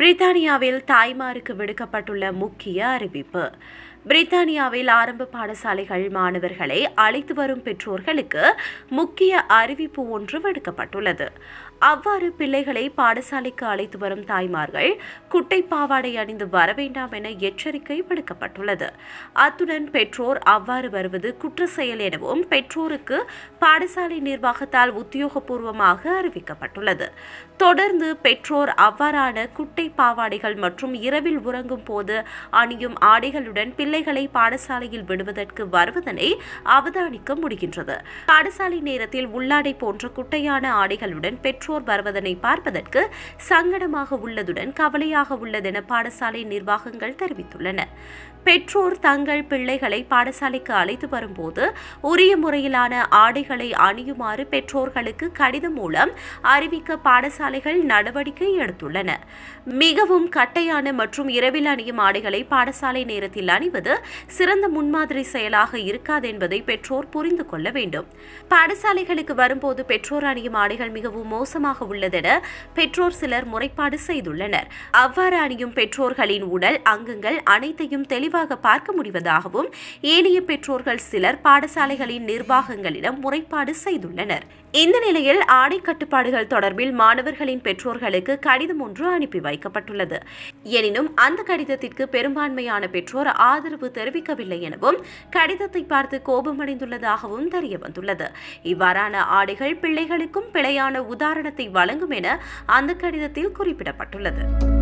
பிரித்தானியாவில் தாய்மாருக்கு விடுக்கப்பட்டுள்ள முக்கிய அறிவிப்பு பிரித்தானியாவில் ஆரம்ப பாடசாலைகள் மாணவர்களை அழைத்து வரும் பெற்றோர்களுக்கு முக்கிய அறிவிப்பு ஒன்று விடுக்கப்பட்டுள்ளது அவ்வாறு பிள்ளைகளை பாடசாலைக்கு அழைத்து வரும் தாய்மார்கள் குட்டை பாவாடை அணிந்து வர வேண்டாம் என எச்சரிக்கை விடுக்கப்பட்டுள்ளது அத்துடன் பெற்றோர் அவ்வாறு வருவது குற்ற செயல் எனவும் பெற்றோருக்கு பாடசாலை நிர்வாகத்தால் உத்தியோகபூர்வமாக அறிவிக்கப்பட்டுள்ளது தொடர்ந்து பெற்றோர் அவ்வாறான குட்டை பாவாடைகள் மற்றும் இரவில் உறங்கும் போது அணியும் ஆடைகளுடன் பிள்ளைகளை பாடசாலையில் விடுவதற்கு வருவதனை அவதானிக்க முடிகின்றது பாடசாலை நேரத்தில் உள்ளாடை போன்ற குட்டையான ஆடைகளுடன் பெற்றோர் வருவதனை பார்ப்பதற்கு சங்கடமாக உள்ளதுடன் கவலையாக உள்ளதென பாடசாலை நிர்வாகங்கள் தெரிவித்துள்ளன பெற்றோர் தங்கள் பிள்ளைகளை பாடசாலைக்கு அழைத்து வரும்போது உரிய முறையிலான ஆடைகளை அணியுமாறு பெற்றோர்களுக்கு கடிதம் மூலம் அறிவிக்க பாடசாலைகள் நடவடிக்கை எடுத்துள்ளன மிகவும் கட்டையான மற்றும் இரவில் அணியும் ஆடைகளை பாடசாலை நேரத்தில் அணிவது கற்பிப்பது சிறந்த முன்மாதிரி செயலாக இருக்காது என்பதை பெற்றோர் புரிந்து கொள்ள வேண்டும் பாடசாலைகளுக்கு வரும்போது பெற்றோர் அணியும் ஆடைகள் மிகவும் மோசமாக உள்ளதென பெற்றோர் சிலர் முறைப்பாடு செய்துள்ளனர் அவ்வாறு அணியும் பெற்றோர்களின் உடல் அங்கங்கள் அனைத்தையும் தெளிவாக பார்க்க முடிவதாகவும் ஏனைய பெற்றோர்கள் சிலர் பாடசாலைகளின் நிர்வாகங்களிடம் முறைப்பாடு செய்துள்ளனர் இந்த நிலையில் ஆடை கட்டுப்பாடுகள் தொடர்பில் மாணவர்களின் பெற்றோர்களுக்கு கடிதம் ஒன்று அனுப்பி வைக்கப்பட்டுள்ளது எனினும் அந்த கடிதத்திற்கு பெரும்பான்மையான பெற்றோர் ஆதரவு தெரிவிக்கவில்லை எனவும் கடிதத்தை பார்த்து கோபமடைந்துள்ளதாகவும் தெரிய வந்துள்ளது இவ்வாறான ஆடைகள் பிள்ளைகளுக்கும் பிழையான உதாரணத்தை வழங்கும் என அந்த கடிதத்தில் குறிப்பிடப்பட்டுள்ளது